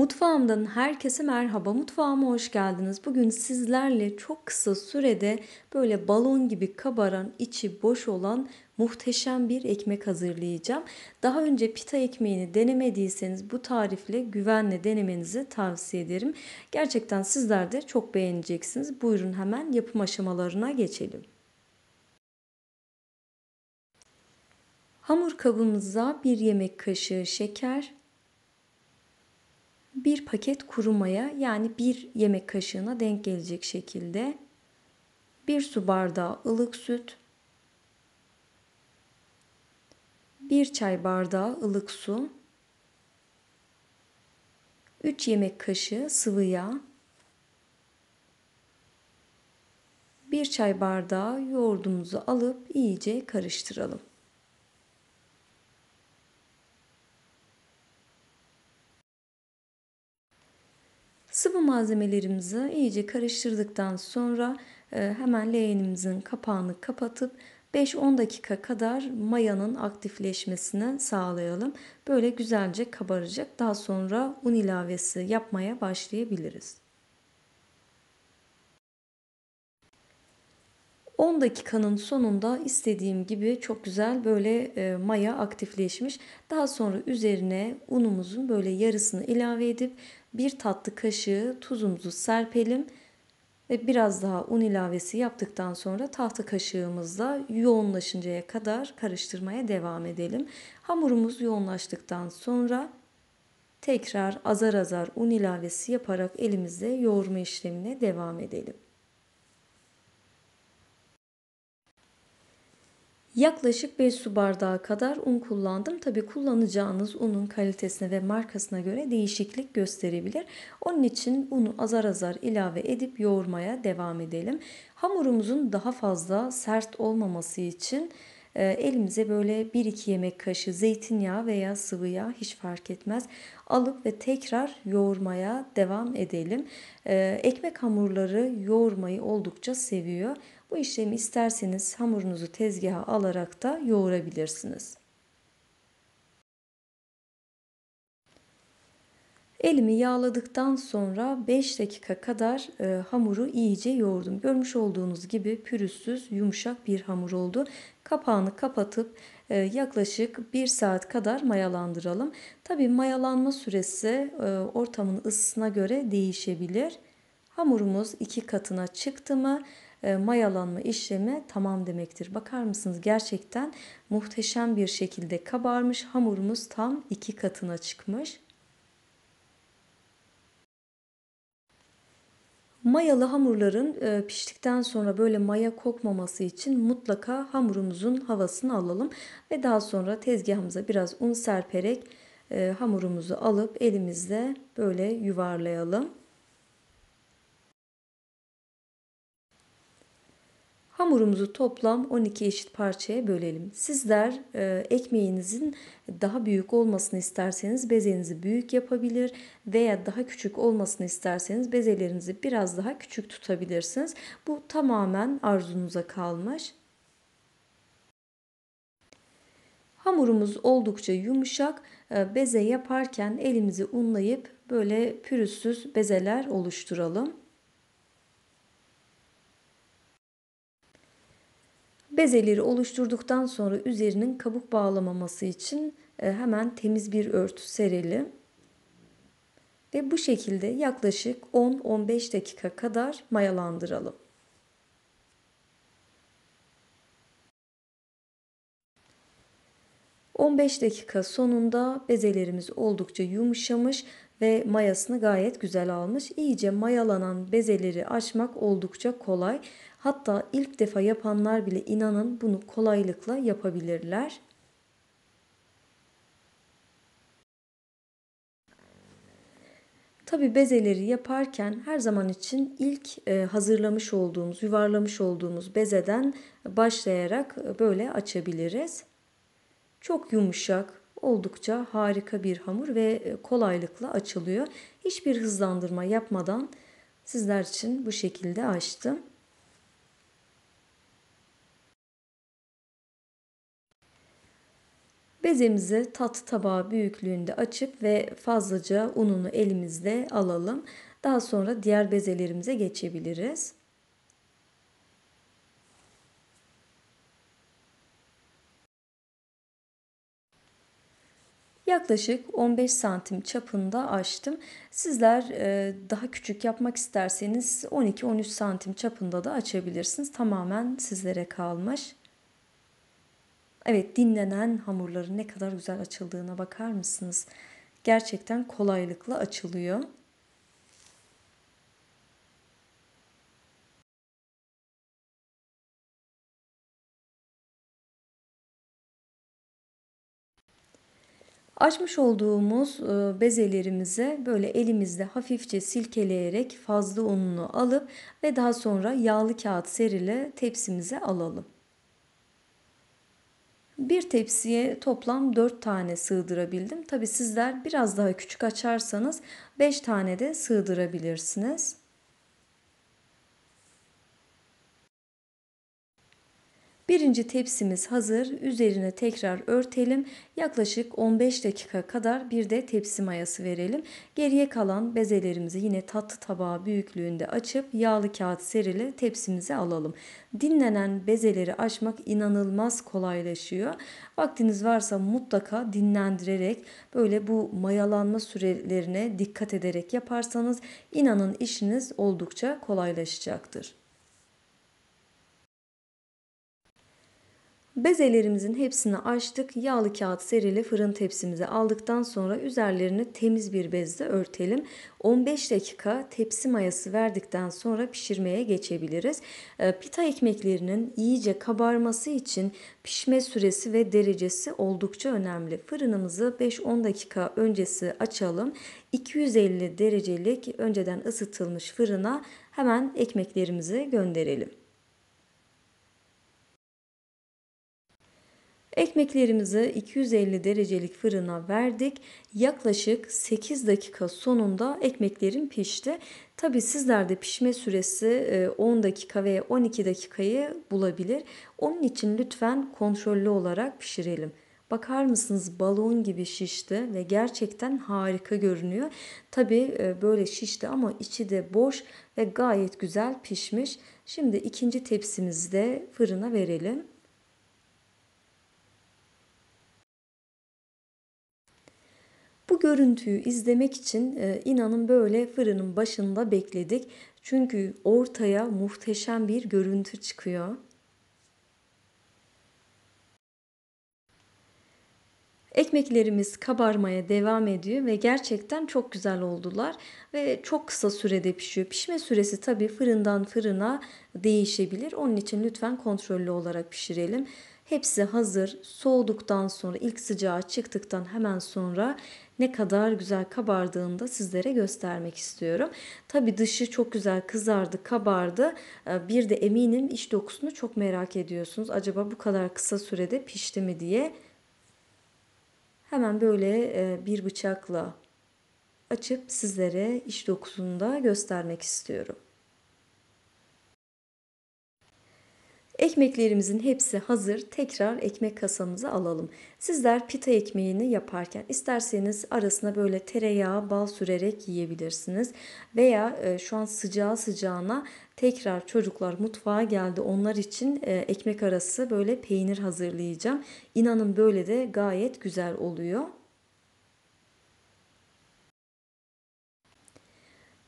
Mutfağımdan herkese merhaba, mutfağıma hoş geldiniz. Bugün sizlerle çok kısa sürede böyle balon gibi kabaran, içi boş olan muhteşem bir ekmek hazırlayacağım. Daha önce pita ekmeğini denemediyseniz bu tarifle güvenle denemenizi tavsiye ederim. Gerçekten sizler de çok beğeneceksiniz. Buyurun hemen yapım aşamalarına geçelim. Hamur kabımıza bir yemek kaşığı şeker, bir paket kurumaya yani bir yemek kaşığına denk gelecek şekilde bir su bardağı ılık süt, bir çay bardağı ılık su, 3 yemek kaşığı sıvı yağ, bir çay bardağı yoğurdumuzu alıp iyice karıştıralım. Sıvı malzemelerimizi iyice karıştırdıktan sonra e, hemen leğenimizin kapağını kapatıp 5-10 dakika kadar mayanın aktifleşmesini sağlayalım. Böyle güzelce kabaracak. Daha sonra un ilavesi yapmaya başlayabiliriz. 10 dakikanın sonunda istediğim gibi çok güzel böyle e, maya aktifleşmiş. Daha sonra üzerine unumuzun böyle yarısını ilave edip bir tatlı kaşığı tuzumuzu serpelim ve biraz daha un ilavesi yaptıktan sonra tahta kaşığımızla yoğunlaşıncaya kadar karıştırmaya devam edelim. Hamurumuz yoğunlaştıktan sonra tekrar azar azar un ilavesi yaparak elimizle yoğurma işlemine devam edelim. Yaklaşık 5 su bardağı kadar un kullandım. Tabi kullanacağınız unun kalitesine ve markasına göre değişiklik gösterebilir. Onun için unu azar azar ilave edip yoğurmaya devam edelim. Hamurumuzun daha fazla sert olmaması için e, elimize böyle 1-2 yemek kaşığı zeytinyağı veya sıvı yağ hiç fark etmez alıp ve tekrar yoğurmaya devam edelim. E, ekmek hamurları yoğurmayı oldukça seviyor. Bu işlemi isterseniz hamurunuzu tezgaha alarak da yoğurabilirsiniz. Elimi yağladıktan sonra 5 dakika kadar e, hamuru iyice yoğurdum. Görmüş olduğunuz gibi pürüzsüz, yumuşak bir hamur oldu. Kapağını kapatıp e, yaklaşık 1 saat kadar mayalandıralım. Tabi mayalanma süresi e, ortamın ısısına göre değişebilir. Hamurumuz iki katına çıktı mı e, mayalanma işlemi tamam demektir. Bakar mısınız gerçekten muhteşem bir şekilde kabarmış hamurumuz tam iki katına çıkmış. Mayalı hamurların e, piştikten sonra böyle maya kokmaması için mutlaka hamurumuzun havasını alalım ve daha sonra tezgahımıza biraz un serperek e, hamurumuzu alıp elimizle böyle yuvarlayalım. Hamurumuzu toplam 12 eşit parçaya bölelim. Sizler e, ekmeğinizin daha büyük olmasını isterseniz bezenizi büyük yapabilir veya daha küçük olmasını isterseniz bezelerinizi biraz daha küçük tutabilirsiniz. Bu tamamen arzunuza kalmış. Hamurumuz oldukça yumuşak. E, beze yaparken elimizi unlayıp böyle pürüzsüz bezeler oluşturalım. Bezeleri oluşturduktan sonra üzerinin kabuk bağlamaması için e, hemen temiz bir örtü serelim. Ve bu şekilde yaklaşık 10-15 dakika kadar mayalandıralım. ...15 dakika sonunda bezelerimiz oldukça yumuşamış ve mayasını gayet güzel almış. İyice mayalanan bezeleri açmak oldukça kolay. Hatta ilk defa yapanlar bile inanın bunu kolaylıkla yapabilirler. Tabi bezeleri yaparken her zaman için ilk e, hazırlamış olduğumuz, yuvarlamış olduğumuz bezeden başlayarak e, böyle açabiliriz. Çok yumuşak, oldukça harika bir hamur ve e, kolaylıkla açılıyor. Hiçbir hızlandırma yapmadan sizler için bu şekilde açtım. Bezemizi tatlı tabağı büyüklüğünde açıp ve fazlaca ununu elimizde alalım. Daha sonra diğer bezelerimize geçebiliriz. Yaklaşık 15 santim çapında açtım. Sizler e, daha küçük yapmak isterseniz 12-13 santim çapında da açabilirsiniz. Tamamen sizlere kalmış. Evet dinlenen hamurların ne kadar güzel açıldığına bakar mısınız? Gerçekten kolaylıkla açılıyor. Açmış olduğumuz e, bezelerimize böyle elimizde hafifçe silkeleyerek fazla ununu alıp ve daha sonra yağlı kağıt serili tepsimize alalım bir tepsiye toplam 4 tane sığdırabildim. Tabi sizler biraz daha küçük açarsanız 5 tane de sığdırabilirsiniz. Birinci tepsimiz hazır. Üzerine tekrar örtelim. Yaklaşık 15 dakika kadar bir de tepsi mayası verelim. Geriye kalan bezelerimizi yine tatlı tabağı büyüklüğünde açıp yağlı kağıt serili tepsimize alalım. Dinlenen bezeleri açmak inanılmaz kolaylaşıyor. Vaktiniz varsa mutlaka dinlendirerek böyle bu mayalanma sürelerine dikkat ederek yaparsanız inanın işiniz oldukça kolaylaşacaktır. Bezelerimizin hepsini açtık. Yağlı kağıt serili fırın tepsimize aldıktan sonra üzerlerini temiz bir bezle örtelim. 15 dakika tepsi mayası verdikten sonra pişirmeye geçebiliriz. Ee, pita ekmeklerinin iyice kabarması için pişme süresi ve derecesi oldukça önemli. Fırınımızı 5-10 dakika öncesi açalım. 250 derecelik önceden ısıtılmış fırına hemen ekmeklerimizi gönderelim. Ekmeklerimizi 250 derecelik fırına verdik. Yaklaşık 8 dakika sonunda ekmeklerim pişti. Tabi sizlerde pişme süresi 10 e, dakika veya 12 dakikayı bulabilir. Onun için lütfen kontrollü olarak pişirelim. Bakar mısınız balon gibi şişti ve gerçekten harika görünüyor. Tabi e, böyle şişti ama içi de boş ve gayet güzel pişmiş. Şimdi ikinci tepsimizi de fırına verelim. görüntüyü izlemek için e, inanın böyle fırının başında bekledik. Çünkü ortaya muhteşem bir görüntü çıkıyor. Ekmeklerimiz kabarmaya devam ediyor ve gerçekten çok güzel oldular ve çok kısa sürede pişiyor. Pişme süresi tabii fırından fırına değişebilir. Onun için lütfen kontrollü olarak pişirelim. Hepsi hazır. Soğuduktan sonra ilk sıcağı çıktıktan hemen sonra ne kadar güzel kabardığını da sizlere göstermek istiyorum. Tabii dışı çok güzel kızardı, kabardı. Ee, bir de eminim iç dokusunu çok merak ediyorsunuz. Acaba bu kadar kısa sürede pişti mi diye. Hemen böyle e, bir bıçakla açıp sizlere iç dokusunu da göstermek istiyorum. Ekmeklerimizin hepsi hazır. Tekrar ekmek kasamızı alalım. Sizler pita ekmeğini yaparken isterseniz arasına böyle tereyağı, bal sürerek yiyebilirsiniz. Veya e, şu an sıcağı sıcağına tekrar çocuklar mutfağa geldi. Onlar için e, ekmek arası böyle peynir hazırlayacağım. İnanın böyle de gayet güzel oluyor.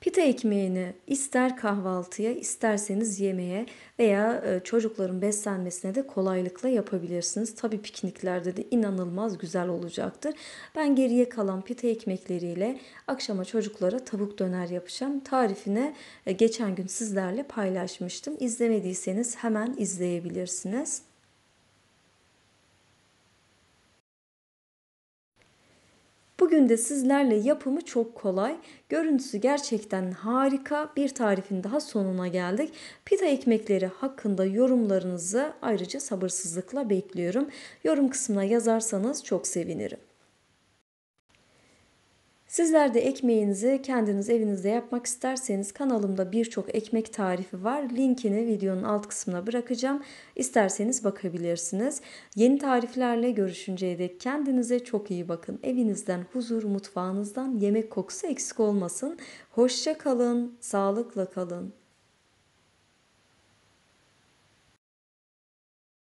Pita ekmeğini ister kahvaltıya isterseniz yemeğe veya e, çocukların beslenmesine de kolaylıkla yapabilirsiniz. Tabi pikniklerde de inanılmaz güzel olacaktır. Ben geriye kalan pita ekmekleriyle akşama çocuklara tavuk döner yapacağım. Tarifine geçen gün sizlerle paylaşmıştım. İzlemediyseniz hemen izleyebilirsiniz. Bugün de sizlerle yapımı çok kolay, görüntüsü gerçekten harika bir tarifin daha sonuna geldik. Pita ekmekleri hakkında yorumlarınızı ayrıca sabırsızlıkla bekliyorum. Yorum kısmına yazarsanız çok sevinirim. Sizler de ekmeğinizi kendiniz evinizde yapmak isterseniz kanalımda birçok ekmek tarifi var. Linkini videonun alt kısmına bırakacağım. İsterseniz bakabilirsiniz. Yeni tariflerle görüşünceye dek kendinize çok iyi bakın. Evinizden huzur, mutfağınızdan yemek kokusu eksik olmasın. Hoşça kalın, sağlıkla kalın.